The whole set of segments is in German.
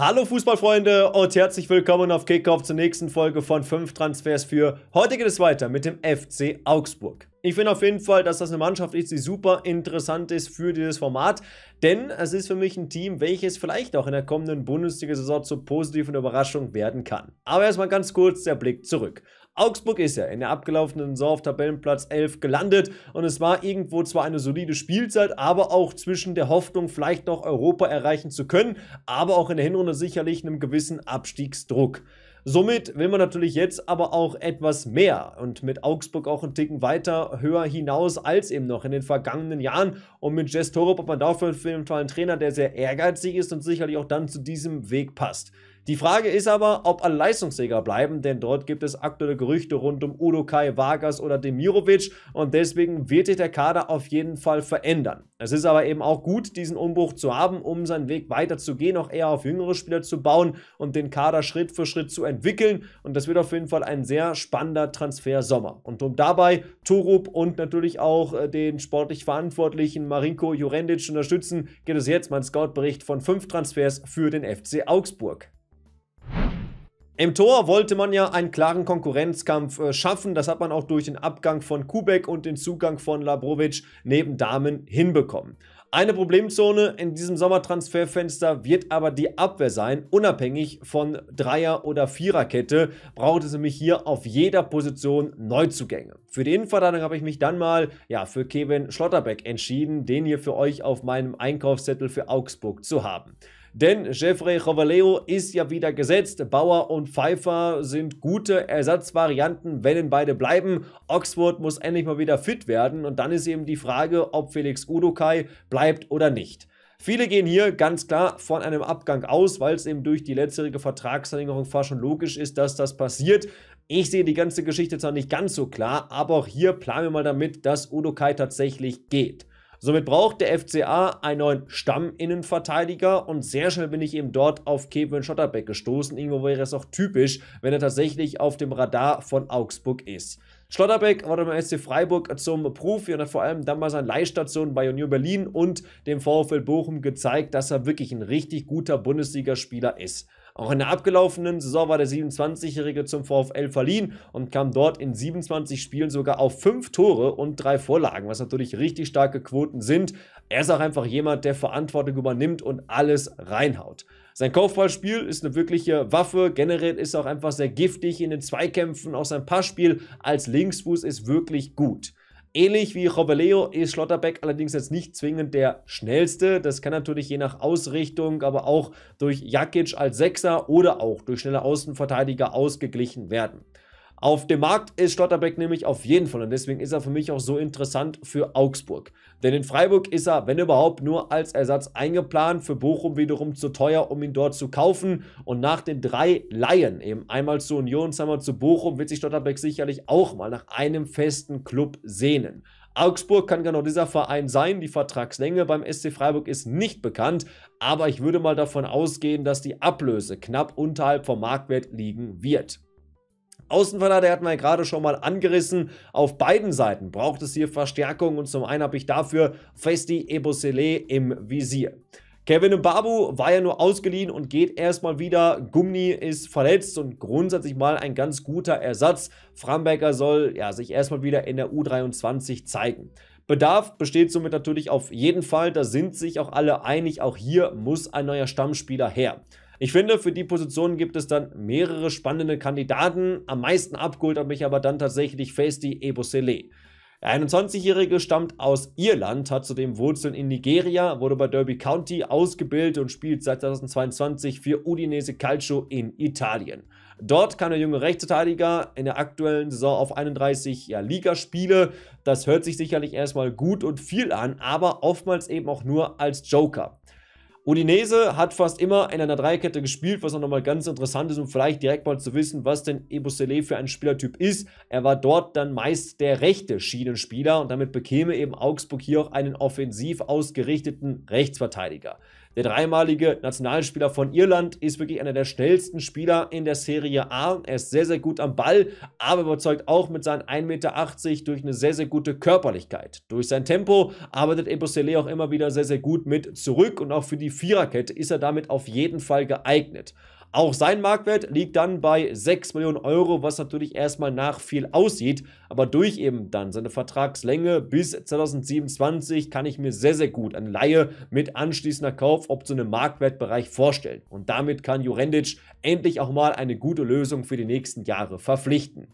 Hallo Fußballfreunde und herzlich willkommen auf Kickoff zur nächsten Folge von 5 Transfers für. Heute geht es weiter mit dem FC Augsburg. Ich finde auf jeden Fall, dass das eine Mannschaft ist, die super interessant ist für dieses Format, denn es ist für mich ein Team, welches vielleicht auch in der kommenden Bundesliga-Saison zur positiven Überraschung werden kann. Aber erstmal ganz kurz der Blick zurück. Augsburg ist ja in der abgelaufenen Saison auf Tabellenplatz 11 gelandet und es war irgendwo zwar eine solide Spielzeit, aber auch zwischen der Hoffnung, vielleicht noch Europa erreichen zu können, aber auch in der Hinrunde sicherlich einem gewissen Abstiegsdruck. Somit will man natürlich jetzt aber auch etwas mehr und mit Augsburg auch einen Ticken weiter höher hinaus als eben noch in den vergangenen Jahren. Und mit Jess Torup hat man dafür auf jeden Fall einen Trainer, der sehr ehrgeizig ist und sicherlich auch dann zu diesem Weg passt. Die Frage ist aber, ob alle Leistungsträger bleiben, denn dort gibt es aktuelle Gerüchte rund um Udo Kai, Vargas oder Demirovic und deswegen wird sich der Kader auf jeden Fall verändern. Es ist aber eben auch gut, diesen Umbruch zu haben, um seinen Weg weiterzugehen, auch eher auf jüngere Spieler zu bauen und den Kader Schritt für Schritt zu entwickeln und das wird auf jeden Fall ein sehr spannender Transfersommer. Und um dabei Torup und natürlich auch äh, den sportlich Verantwortlichen Marinko Jurendic zu unterstützen, geht es jetzt mein Scout-Bericht von fünf Transfers für den FC Augsburg. Im Tor wollte man ja einen klaren Konkurrenzkampf äh, schaffen. Das hat man auch durch den Abgang von Kubek und den Zugang von Labrovic neben Damen hinbekommen. Eine Problemzone in diesem Sommertransferfenster wird aber die Abwehr sein. Unabhängig von Dreier- oder Viererkette braucht es nämlich hier auf jeder Position Neuzugänge. Für die Innenverteidigung habe ich mich dann mal ja, für Kevin Schlotterbeck entschieden, den hier für euch auf meinem Einkaufszettel für Augsburg zu haben. Denn Jeffrey Jovalero ist ja wieder gesetzt. Bauer und Pfeiffer sind gute Ersatzvarianten, wenn in beide bleiben. Oxford muss endlich mal wieder fit werden. Und dann ist eben die Frage, ob Felix Udokai bleibt oder nicht. Viele gehen hier ganz klar von einem Abgang aus, weil es eben durch die letztjährige Vertragsverlängerung fast schon logisch ist, dass das passiert. Ich sehe die ganze Geschichte zwar nicht ganz so klar, aber auch hier planen wir mal damit, dass Udokai tatsächlich geht. Somit braucht der FCA einen neuen Stamminnenverteidiger und sehr schnell bin ich eben dort auf Kevin Schotterbeck gestoßen. Irgendwo wäre es auch typisch, wenn er tatsächlich auf dem Radar von Augsburg ist. Schlotterbeck wurde beim SC Freiburg zum Profi und hat vor allem dann bei seinen Leihstationen bei Union Berlin und dem VfL Bochum gezeigt, dass er wirklich ein richtig guter Bundesligaspieler ist. Auch in der abgelaufenen Saison war der 27-Jährige zum VfL verliehen und kam dort in 27 Spielen sogar auf 5 Tore und 3 Vorlagen, was natürlich richtig starke Quoten sind. Er ist auch einfach jemand, der Verantwortung übernimmt und alles reinhaut. Sein Kaufballspiel ist eine wirkliche Waffe. Generell ist er auch einfach sehr giftig in den Zweikämpfen. Auch sein Passspiel als Linksfuß ist wirklich gut. Ähnlich wie Robeleo ist Schlotterbeck allerdings jetzt nicht zwingend der schnellste. Das kann natürlich je nach Ausrichtung, aber auch durch Jakic als Sechser oder auch durch schnelle Außenverteidiger ausgeglichen werden. Auf dem Markt ist Schlotterbeck nämlich auf jeden Fall und deswegen ist er für mich auch so interessant für Augsburg. Denn in Freiburg ist er, wenn überhaupt, nur als Ersatz eingeplant, für Bochum wiederum zu teuer, um ihn dort zu kaufen. Und nach den drei Laien, eben einmal zu Union, zweimal zu Bochum, wird sich Schlotterbeck sicherlich auch mal nach einem festen Club sehnen. Augsburg kann genau dieser Verein sein. Die Vertragslänge beim SC Freiburg ist nicht bekannt, aber ich würde mal davon ausgehen, dass die Ablöse knapp unterhalb vom Marktwert liegen wird. Außenverteidiger, der hat man ja gerade schon mal angerissen. Auf beiden Seiten braucht es hier Verstärkung und zum einen habe ich dafür Festi Ebosele im Visier. Kevin Mbabu war ja nur ausgeliehen und geht erstmal wieder. Gumni ist verletzt und grundsätzlich mal ein ganz guter Ersatz. Framberger soll ja, sich erstmal wieder in der U23 zeigen. Bedarf besteht somit natürlich auf jeden Fall, da sind sich auch alle einig, auch hier muss ein neuer Stammspieler her. Ich finde, für die Position gibt es dann mehrere spannende Kandidaten. Am meisten abgeholt hat mich aber dann tatsächlich Festi Ebosele. Der 21-Jährige stammt aus Irland, hat zudem Wurzeln in Nigeria, wurde bei Derby County ausgebildet und spielt seit 2022 für Udinese Calcio in Italien. Dort kann der junge Rechtsverteidiger in der aktuellen Saison auf 31 ja, Ligaspiele. Das hört sich sicherlich erstmal gut und viel an, aber oftmals eben auch nur als Joker. Udinese hat fast immer in einer Dreikette gespielt, was auch nochmal ganz interessant ist, um vielleicht direkt mal zu wissen, was denn Ebusele für ein Spielertyp ist. Er war dort dann meist der rechte Schienenspieler und damit bekäme eben Augsburg hier auch einen offensiv ausgerichteten Rechtsverteidiger. Der dreimalige Nationalspieler von Irland ist wirklich einer der schnellsten Spieler in der Serie A. Er ist sehr, sehr gut am Ball, aber überzeugt auch mit seinen 1,80 Meter durch eine sehr, sehr gute Körperlichkeit. Durch sein Tempo arbeitet Ebosele auch immer wieder sehr, sehr gut mit zurück und auch für die Viererkette ist er damit auf jeden Fall geeignet. Auch sein Marktwert liegt dann bei 6 Millionen Euro, was natürlich erstmal nach viel aussieht, aber durch eben dann seine Vertragslänge bis 2027 kann ich mir sehr, sehr gut eine Laie mit anschließender Kaufoption im Marktwertbereich vorstellen. Und damit kann Jurendic endlich auch mal eine gute Lösung für die nächsten Jahre verpflichten.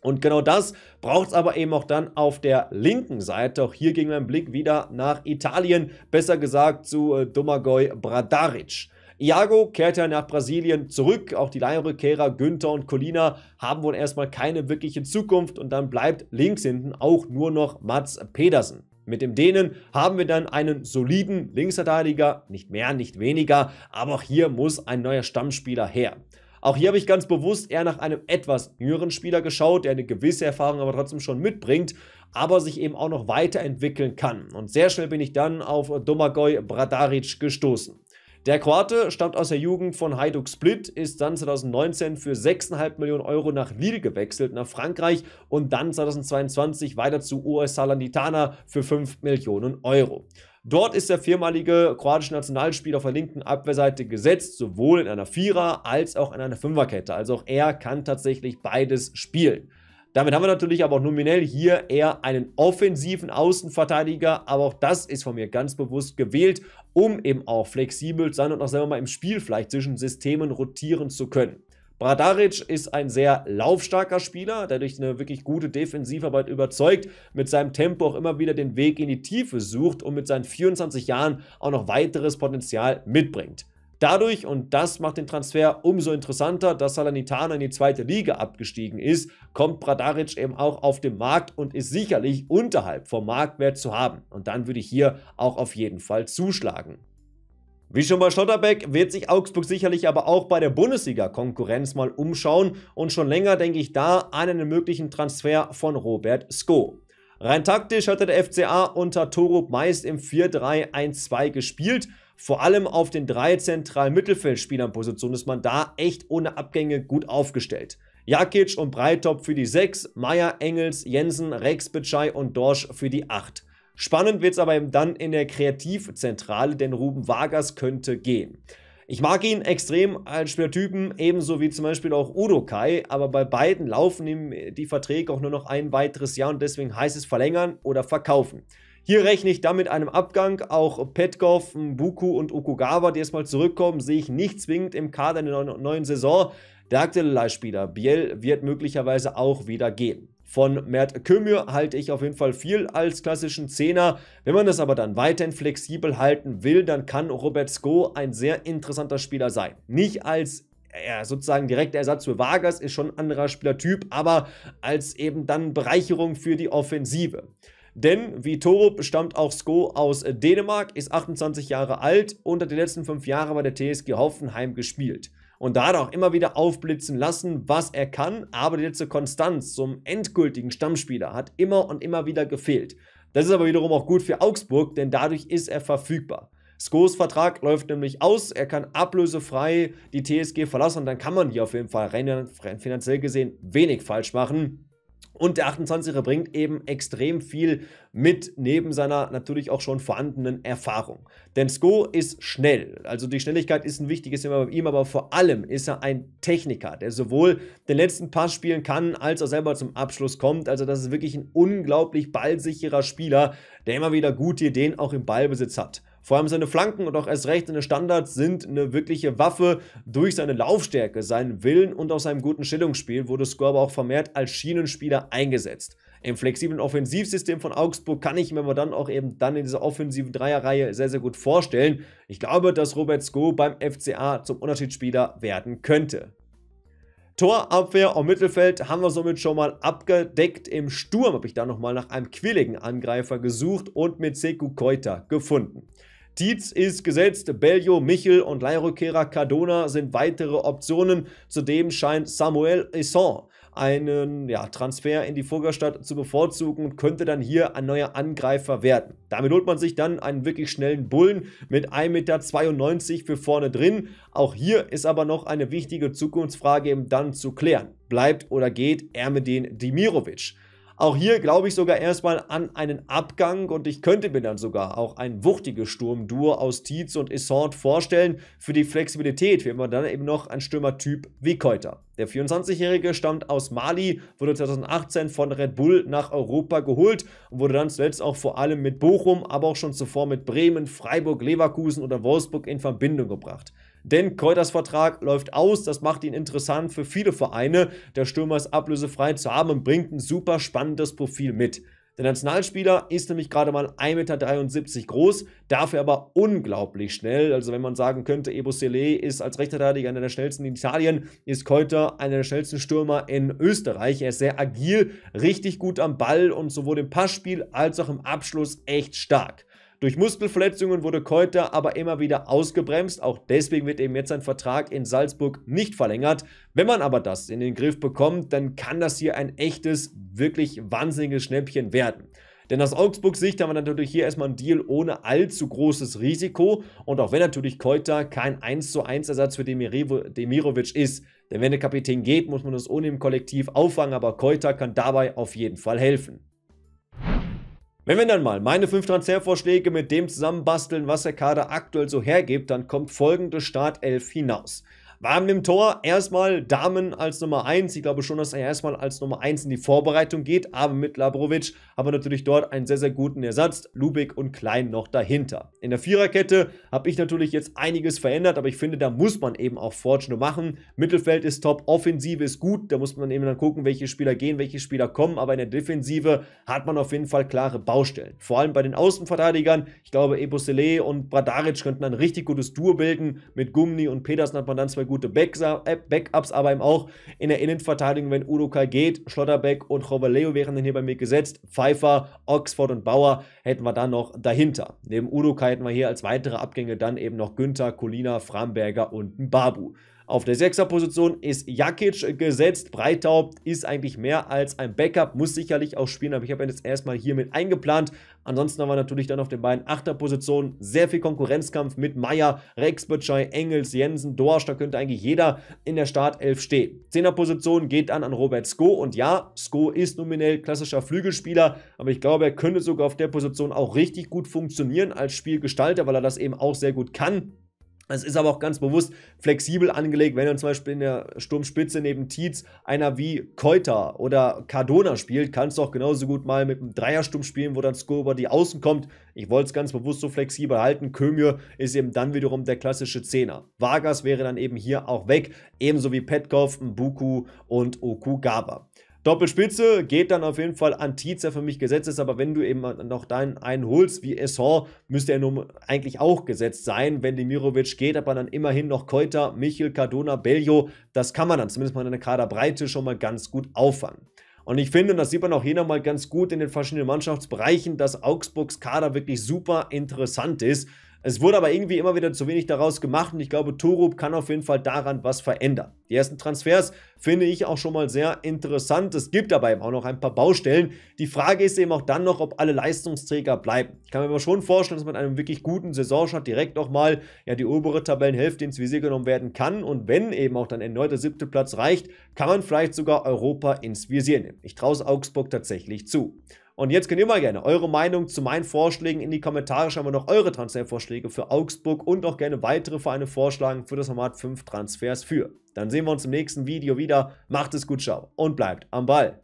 Und genau das braucht es aber eben auch dann auf der linken Seite. Auch hier ging mein Blick wieder nach Italien, besser gesagt zu äh, Domagoj Bradaric. Iago kehrt ja nach Brasilien zurück. Auch die Leihrückkehrer Günther und Colina haben wohl erstmal keine wirkliche Zukunft und dann bleibt links hinten auch nur noch Mats Pedersen. Mit dem Dänen haben wir dann einen soliden Linksverteidiger, nicht mehr, nicht weniger, aber auch hier muss ein neuer Stammspieler her. Auch hier habe ich ganz bewusst eher nach einem etwas jüngeren Spieler geschaut, der eine gewisse Erfahrung aber trotzdem schon mitbringt, aber sich eben auch noch weiterentwickeln kann. Und sehr schnell bin ich dann auf Domagoj Bradaric gestoßen. Der Kroate stammt aus der Jugend von Hajduk Split, ist dann 2019 für 6,5 Millionen Euro nach Lille gewechselt, nach Frankreich und dann 2022 weiter zu US Salernitana für 5 Millionen Euro. Dort ist der viermalige kroatische Nationalspieler auf der linken Abwehrseite gesetzt, sowohl in einer Vierer- als auch in einer Fünferkette. Also auch er kann tatsächlich beides spielen. Damit haben wir natürlich aber auch nominell hier eher einen offensiven Außenverteidiger, aber auch das ist von mir ganz bewusst gewählt, um eben auch flexibel zu sein und auch selber mal im Spiel vielleicht zwischen Systemen rotieren zu können. Bradaric ist ein sehr laufstarker Spieler, der durch eine wirklich gute Defensivarbeit überzeugt, mit seinem Tempo auch immer wieder den Weg in die Tiefe sucht und mit seinen 24 Jahren auch noch weiteres Potenzial mitbringt. Dadurch, und das macht den Transfer umso interessanter, dass Salernitana in die zweite Liga abgestiegen ist, kommt Bradaric eben auch auf den Markt und ist sicherlich unterhalb vom Marktwert zu haben. Und dann würde ich hier auch auf jeden Fall zuschlagen. Wie schon bei Schlotterbeck wird sich Augsburg sicherlich aber auch bei der Bundesliga-Konkurrenz mal umschauen und schon länger denke ich da an einen möglichen Transfer von Robert Sko. Rein taktisch hatte der FCA unter Torup meist im 4-3-1-2 gespielt vor allem auf den drei zentralen Mittelfeldspielern-Positionen ist man da echt ohne Abgänge gut aufgestellt. Jakic und Breitop für die 6, Meier, Engels, Jensen, Rex, Becai und Dorsch für die 8. Spannend wird es aber eben dann in der Kreativzentrale, denn Ruben Vargas könnte gehen. Ich mag ihn extrem als Spielertypen, ebenso wie zum Beispiel auch Udo Kai, aber bei beiden laufen ihm die Verträge auch nur noch ein weiteres Jahr und deswegen heißt es verlängern oder verkaufen. Hier rechne ich damit einem Abgang. Auch Petkov, Buku und Okugawa, die erstmal zurückkommen, sehe ich nicht zwingend im Kader in der neuen Saison. Der aktuelle Leihspieler Biel wird möglicherweise auch wieder gehen. Von Mert Kömür halte ich auf jeden Fall viel als klassischen Zehner. Wenn man das aber dann weiterhin flexibel halten will, dann kann Robert Sko ein sehr interessanter Spieler sein. Nicht als ja, sozusagen direkter Ersatz für Vargas ist schon ein anderer Spielertyp, aber als eben dann Bereicherung für die Offensive. Denn wie Torup stammt auch Sko aus Dänemark, ist 28 Jahre alt und hat die letzten fünf Jahre bei der TSG Hoffenheim gespielt. Und da hat er auch immer wieder aufblitzen lassen, was er kann, aber die letzte Konstanz zum endgültigen Stammspieler hat immer und immer wieder gefehlt. Das ist aber wiederum auch gut für Augsburg, denn dadurch ist er verfügbar. Skos Vertrag läuft nämlich aus, er kann ablösefrei die TSG verlassen und dann kann man hier auf jeden Fall rein finanziell gesehen wenig falsch machen. Und der 28er bringt eben extrem viel mit, neben seiner natürlich auch schon vorhandenen Erfahrung. Denn Sko ist schnell. Also die Schnelligkeit ist ein wichtiges Thema bei ihm, aber vor allem ist er ein Techniker, der sowohl den letzten Pass spielen kann, als auch selber zum Abschluss kommt. Also das ist wirklich ein unglaublich ballsicherer Spieler, der immer wieder gute Ideen auch im Ballbesitz hat. Vor allem seine Flanken und auch erst recht seine Standards sind eine wirkliche Waffe durch seine Laufstärke, seinen Willen und auch seinem guten Stellungsspiel wurde aber auch vermehrt als Schienenspieler eingesetzt. Im flexiblen Offensivsystem von Augsburg kann ich mir aber dann auch eben dann in dieser offensiven Dreierreihe sehr, sehr gut vorstellen. Ich glaube, dass Robert Sko beim FCA zum Unterschiedsspieler werden könnte. Torabwehr und Mittelfeld haben wir somit schon mal abgedeckt. Im Sturm habe ich da nochmal nach einem quilligen Angreifer gesucht und mit Seku Keuter gefunden. Tietz ist gesetzt, Bellio, Michel und Leihrückkehrer Cardona sind weitere Optionen. Zudem scheint Samuel Esson einen ja, Transfer in die Vogelstadt zu bevorzugen und könnte dann hier ein neuer Angreifer werden. Damit holt man sich dann einen wirklich schnellen Bullen mit 1,92 Meter für vorne drin. Auch hier ist aber noch eine wichtige Zukunftsfrage eben dann zu klären. Bleibt oder geht Ermedin Dimirovic? Auch hier glaube ich sogar erstmal an einen Abgang und ich könnte mir dann sogar auch ein wuchtiges Sturmduo aus Tietz und Essort vorstellen für die Flexibilität. Wir man dann eben noch ein Stürmertyp wie Keuter. Der 24-Jährige stammt aus Mali, wurde 2018 von Red Bull nach Europa geholt und wurde dann zuletzt auch vor allem mit Bochum, aber auch schon zuvor mit Bremen, Freiburg, Leverkusen oder Wolfsburg in Verbindung gebracht. Denn Kräuters Vertrag läuft aus, das macht ihn interessant für viele Vereine. Der Stürmer ist ablösefrei zu haben und bringt ein super spannendes Profil mit. Der Nationalspieler ist nämlich gerade mal 1,73 Meter groß, dafür aber unglaublich schnell. Also wenn man sagen könnte, Ebo Sele ist als Rechtsverteidiger einer der schnellsten in Italien, ist Keuter einer der schnellsten Stürmer in Österreich. Er ist sehr agil, richtig gut am Ball und sowohl im Passspiel als auch im Abschluss echt stark. Durch Muskelverletzungen wurde Keuter aber immer wieder ausgebremst. Auch deswegen wird eben jetzt sein Vertrag in Salzburg nicht verlängert. Wenn man aber das in den Griff bekommt, dann kann das hier ein echtes, wirklich wahnsinniges Schnäppchen werden. Denn aus Augsburgs Sicht haben wir natürlich hier erstmal einen Deal ohne allzu großes Risiko. Und auch wenn natürlich Keuter kein 1 zu 1 Ersatz für Demirovic ist. Denn wenn der Kapitän geht, muss man das ohne im Kollektiv auffangen. Aber Keuter kann dabei auf jeden Fall helfen. Wenn wir dann mal meine fünf Transfervorschläge mit dem zusammenbasteln, was der Kader aktuell so hergibt, dann kommt folgende Startelf hinaus waren mit dem Tor erstmal Damen als Nummer 1. Ich glaube schon, dass er erstmal als Nummer 1 in die Vorbereitung geht. Aber mit Labrovic haben wir natürlich dort einen sehr, sehr guten Ersatz. Lubik und Klein noch dahinter. In der Viererkette habe ich natürlich jetzt einiges verändert, aber ich finde, da muss man eben auch Fortschritte machen. Mittelfeld ist top, Offensive ist gut. Da muss man eben dann gucken, welche Spieler gehen, welche Spieler kommen. Aber in der Defensive hat man auf jeden Fall klare Baustellen. Vor allem bei den Außenverteidigern. Ich glaube, Ebosele und Bradaric könnten ein richtig gutes Duo bilden. Mit Gumni und Petersen hat man dann zwei gute gute äh, Backups, aber eben auch in der Innenverteidigung, wenn Udoka geht, Schlotterbeck und Rovaleo wären dann hier bei mir gesetzt. Pfeiffer, Oxford und Bauer hätten wir dann noch dahinter. Neben Udoka hätten wir hier als weitere Abgänge dann eben noch Günther, Colina, Framberger und Babu. Auf der 6er Position ist Jakic gesetzt. Breithaupt ist eigentlich mehr als ein Backup, muss sicherlich auch spielen, aber ich habe ihn jetzt erstmal hiermit eingeplant. Ansonsten haben wir natürlich dann auf den beiden 8er Positionen sehr viel Konkurrenzkampf mit Meier, Rex Bötschei, Engels, Jensen, Dorsch. Da könnte eigentlich jeder in der Startelf stehen. 10er Position geht dann an Robert Sko und ja, Sko ist nominell klassischer Flügelspieler, aber ich glaube, er könnte sogar auf der Position auch richtig gut funktionieren als Spielgestalter, weil er das eben auch sehr gut kann. Es ist aber auch ganz bewusst flexibel angelegt, wenn dann zum Beispiel in der Sturmspitze neben Tietz einer wie Keuter oder Cardona spielt, kannst du auch genauso gut mal mit einem Dreiersturm spielen, wo dann Skoba die Außen kommt. Ich wollte es ganz bewusst so flexibel halten. Kömür ist eben dann wiederum der klassische Zehner. Vargas wäre dann eben hier auch weg, ebenso wie Petkov, Mbuku und Okugawa. Doppelspitze geht dann auf jeden Fall an Tietzer für mich gesetzt ist, aber wenn du eben noch deinen einen holst, wie Esson, müsste er nun eigentlich auch gesetzt sein. Wenn Demirovic geht, aber dann immerhin noch Keuter, Michel, Cardona, Beljo, das kann man dann zumindest mal in der Kaderbreite schon mal ganz gut auffangen. Und ich finde, und das sieht man auch hier nochmal ganz gut in den verschiedenen Mannschaftsbereichen, dass Augsburgs Kader wirklich super interessant ist. Es wurde aber irgendwie immer wieder zu wenig daraus gemacht und ich glaube, Torup kann auf jeden Fall daran was verändern. Die ersten Transfers finde ich auch schon mal sehr interessant. Es gibt aber auch noch ein paar Baustellen. Die Frage ist eben auch dann noch, ob alle Leistungsträger bleiben. Ich kann mir aber schon vorstellen, dass man einem wirklich guten Saisonstart direkt nochmal ja, die obere Tabellenhälfte ins Visier genommen werden kann und wenn eben auch dann erneut der siebte Platz reicht, kann man vielleicht sogar Europa ins Visier nehmen. Ich traue es Augsburg tatsächlich zu. Und jetzt könnt ihr mal gerne eure Meinung zu meinen Vorschlägen in die Kommentare schreiben und noch eure Transfervorschläge für Augsburg und auch gerne weitere Vereine vorschlagen für das Format 5 Transfers für. Dann sehen wir uns im nächsten Video wieder. Macht es gut, ciao und bleibt am Ball.